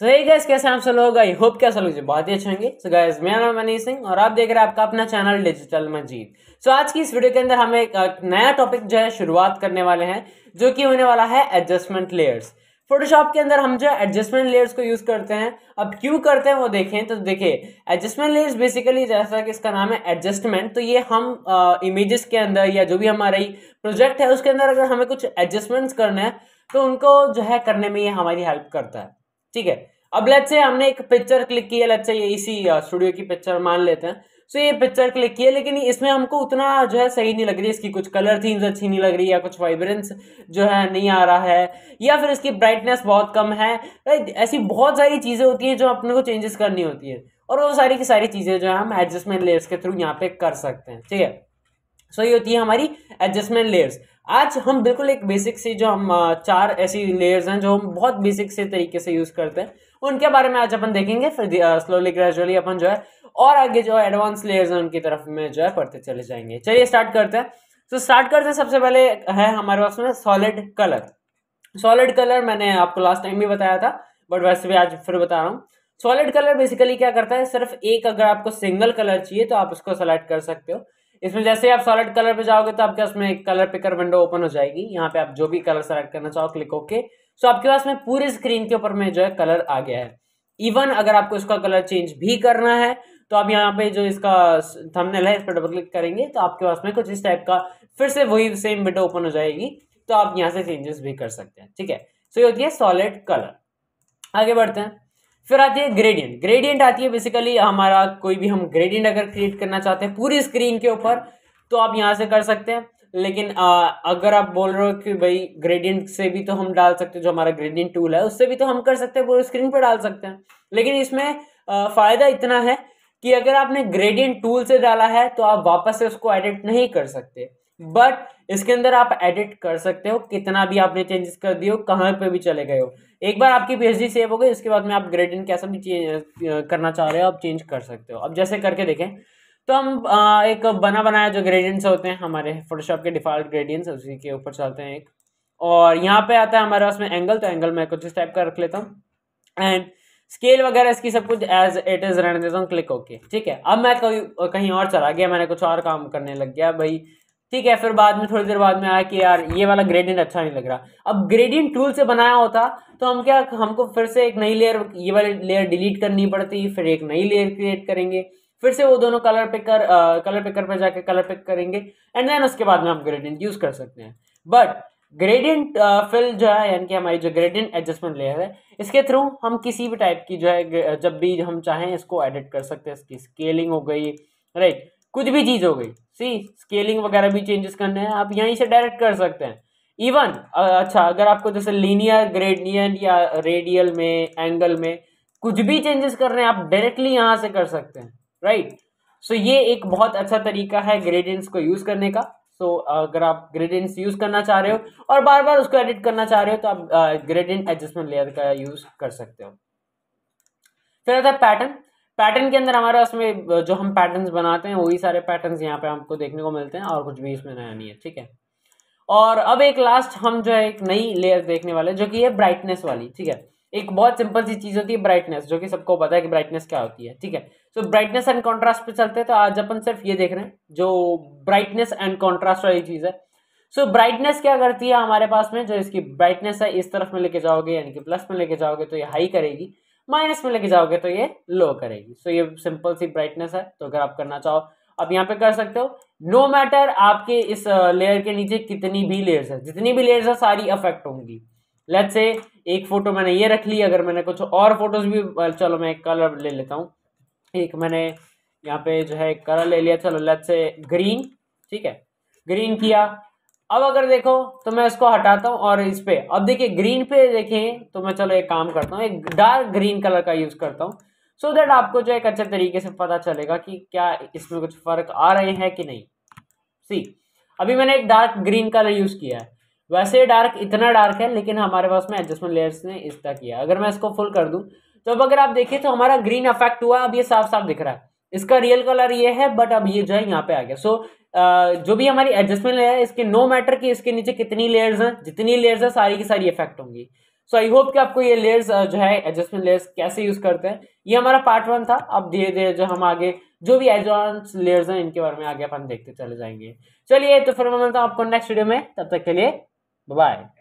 सही गैस कैसे आप सब लोग आई होप कैसा लोग बहुत ही अच्छे होंगे सो गैस मेरा नाम मनीष सिंह और आप देख रहे हैं आपका अपना channel digital Majid so so, आज की इस वीडियो के अंदर हम एक, एक नया टॉपिक जो है शुरुआत करने वाले हैं जो कि होने वाला है एडजस्टमेंट लेयर्स फोटोशॉप के अंदर हम जो एडजस्टमेंट लेयर्स को यूज़ करते हैं अब क्यों करते हैं वो देखें तो देखिए एडजस्टमेंट लेयर्स बेसिकली जैसा कि इसका नाम है एडजस्टमेंट तो ये हम इमेजेस के अंदर या जो भी हमारी प्रोजेक्ट है उसके अंदर अगर हमें कुछ एडजस्टमेंट्स करना है तो उनको जो है करने में ये हमारी हेल्प करता है ठीक है अब लेट से हमने एक पिक्चर क्लिक की है लेट से ये इसी स्टूडियो uh, की पिक्चर मान लेते हैं सो ये पिक्चर क्लिक की है लेकिन इसमें हमको उतना जो है सही नहीं लग रही इसकी कुछ कलर थीम्स अच्छी नहीं लग रही या कुछ वाइब्रेंस जो है नहीं आ रहा है या फिर इसकी ब्राइटनेस बहुत कम है ऐसी बहुत सारी चीज़ें होती हैं जो अपने को चेंजेस करनी होती है और वो सारी की सारी चीज़ें जो है हम एडजस्टमेंट लेयर्स के थ्रू यहाँ पे कर सकते हैं ठीक है सो ये होती है हमारी एडजस्टमेंट लेयर्स आज हम बिल्कुल एक बेसिक सी जो हम चार ऐसी लेयर्स हैं जो हम बहुत बेसिक से तरीके से यूज़ करते हैं उनके बारे में आज अपन देखेंगे फिर स्लोली ग्रेजुअली अपन जो है और आगे जो एडवांस लेयर्स हैं उनकी तरफ में जो है पढ़ते चले जाएंगे चलिए स्टार्ट करते हैं तो स्टार्ट करते हैं सबसे पहले है हमारे पास में सॉलिड कलर सॉलिड कलर मैंने आपको लास्ट टाइम भी बताया था बट वैसे भी आज फिर बता रहा हूँ सॉलिड कलर बेसिकली क्या करता है सिर्फ एक अगर आपको सिंगल कलर चाहिए तो आप उसको सेलेक्ट कर सकते हो इसमें जैसे आप सॉलिड कलर पे जाओगे तो आपके पास में एक कलर पिकर विंडो ओपन हो जाएगी यहाँ पे आप जो भी कलर सेलेक्ट करना चाहो क्लिक ओके सो आपके पास में पूरे स्क्रीन के ऊपर में जो है कलर आ गया है इवन अगर आपको इसका कलर चेंज भी करना है तो आप यहाँ पे जो इसका थंबनेल है इस पर डबल क्लिक करेंगे तो आपके पास में कुछ इस टाइप का फिर से वही सेम विंडो ओपन हो जाएगी तो आप यहाँ से चेंजेस भी कर सकते हैं ठीक है सो ये होती है सॉलिड कलर आगे बढ़ते हैं फिर आती है ग्रेडियंट ग्रेडियंट आती है बेसिकली हमारा कोई भी हम ग्रेडियंट अगर क्रिएट करना चाहते हैं पूरी स्क्रीन के ऊपर तो आप यहाँ से कर सकते हैं लेकिन आ, अगर आप बोल रहे हो कि भाई ग्रेडियंट से भी तो हम डाल सकते हैं जो हमारा ग्रेडियंट टूल है उससे भी तो हम कर सकते हैं पूरी स्क्रीन पर डाल सकते हैं लेकिन इसमें फ़ायदा इतना है कि अगर आपने ग्रेडियंट टूल से डाला है तो आप वापस से उसको एडिट नहीं कर सकते बट इसके अंदर आप एडिट कर सकते हो कितना भी आपने चेंजेस कर दिए हो कहाँ पे भी चले गए हो एक बार आपकी पी सेव हो गई उसके बाद में आप ग्रेडियंट कैसा भी करना चाह रहे हो आप चेंज कर सकते हो अब जैसे करके देखें तो हम आ, एक बना बनाया जो ग्रेडियंट्स होते हैं हमारे फोटोशॉप के डिफ़ॉल्ट ग्रेडियंट्स उसी के ऊपर चलते हैं एक और यहाँ पे आता है हमारे पास में एंगल तो एंगल मैं कुछ इस टाइप का रख लेता हूँ एंड स्केल वगैरह इसकी सब कुछ एज इट इज़ रहने देता हूँ क्लिक ओके ठीक है अब मैं कहीं और चला गया मैंने कुछ और काम करने लग गया भाई ठीक है फिर बाद में थोड़ी देर बाद में आया कि यार ये वाला ग्रेडियंट अच्छा नहीं लग रहा अब ग्रेडियंट टूल से बनाया होता तो हम क्या हमको फिर से एक नई लेयर ये वाली लेयर डिलीट करनी पड़ती फिर एक नई लेयर क्रिएट करेंगे फिर से वो दोनों कलर पिकर कलर पिकर पर जाकर कलर पिक करेंगे एंड देन उसके बाद में हम ग्रेडियंट यूज़ कर सकते हैं बट ग्रेडियंट फिल जो है यानी कि हमारी जो ग्रेडियंट एडजस्टमेंट लेयर है इसके थ्रू हम किसी भी टाइप की जो है जब भी हम चाहें इसको एडिट कर सकते हैं इसकी स्केलिंग हो गई राइट कुछ भी चीज़ हो गई सी स्केलिंग वगैरह भी चेंजेस करने हैं आप यहीं से डायरेक्ट कर सकते हैं इवन अच्छा अगर आपको जैसे लीनियर ग्रेडियंट या रेडियल में एंगल में कुछ भी चेंजेस कर रहे हैं आप डायरेक्टली यहां से कर सकते हैं राइट सो so, ये एक बहुत अच्छा तरीका है ग्रेडियंट्स को यूज़ करने का सो so, अगर आप ग्रेडियंट्स यूज़ करना चाह रहे हो और बार बार उसको एडिट करना चाह रहे हो तो आप ग्रेडियंट एडजस्टमेंट लेयर का यूज़ कर सकते हो फिर आता है पैटर्न पैटर्न के अंदर हमारे उसमें जो हम पैटर्न बनाते हैं वही सारे पैटर्न यहाँ पे आपको देखने को मिलते हैं और कुछ भी इसमें नया नहीं है ठीक है और अब एक लास्ट हम जो है एक नई लेयर देखने वाले जो कि है ब्राइटनेस वाली ठीक है एक बहुत सिंपल सी चीज़ होती है ब्राइटनेस जो कि सबको पता है कि ब्राइटनेस क्या होती है ठीक है सो ब्राइटनेस एंड कॉन्ट्रास्ट पे चलते हैं तो आज अपन सिर्फ ये देख रहे हैं जो ब्राइटनेस एंड कॉन्ट्रास्ट वाली चीज़ है सो so, ब्राइटनेस क्या करती है हमारे पास में जो इसकी ब्राइटनेस है इस तरफ में लेके जाओगे यानी कि प्लस में लेके जाओगे तो ये हाई करेगी माइनस में लेके जाओगे तो ये लो करेगी सो so ये सिंपल सी ब्राइटनेस है तो अगर आप करना चाहो आप यहाँ पे कर सकते हो नो no मैटर आपके इस लेयर के नीचे कितनी भी लेयर्स है जितनी भी लेयर्स है सारी अफेक्ट होंगी लेट्स से एक फोटो मैंने ये रख ली अगर मैंने कुछ और फोटोज भी चलो मैं एक कलर ले लेता हूँ एक मैंने यहाँ पे जो है कलर ले लिया चलो लेट्स से ग्रीन ठीक है ग्रीन किया अब अगर देखो तो मैं इसको हटाता हूँ और इस पर अब देखिए ग्रीन पे देखें तो मैं चलो एक काम करता हूँ एक डार्क ग्रीन कलर का यूज़ करता हूँ सो देट आपको जो एक अच्छे तरीके से पता चलेगा कि क्या इसमें कुछ फ़र्क आ रहे हैं कि नहीं सी अभी मैंने एक डार्क ग्रीन कलर यूज़ किया है वैसे डार्क इतना डार्क है लेकिन हमारे पास में एडजस्टमेंट लेयर्स ने इस तरह किया अगर मैं इसको फुल कर दूँ तो अब अगर आप देखें तो हमारा ग्रीन अफेक्ट हुआ अब ये साफ साफ दिख रहा है इसका रियल कलर ये है बट अब ये जो है यहाँ पे आ गया सो so, जो भी हमारी एडजस्टमेंट है इसके नो मैटर कि इसके नीचे कितनी लेयर्स हैं जितनी लेयर्स हैं सारी की सारी इफेक्ट होंगी सो आई होप कि आपको ये लेयर्स जो है एडजस्टमेंट लेयर्स कैसे यूज करते हैं ये हमारा पार्ट वन था अब धीरे धीरे जो हम आगे जो भी एडवांस लेयर्स हैं इनके बारे में आगे अपन देखते चले जाएंगे चलिए तो फिर मैं मिलता हूँ आपको नेक्स्ट वीडियो में तब तक के लिए बाय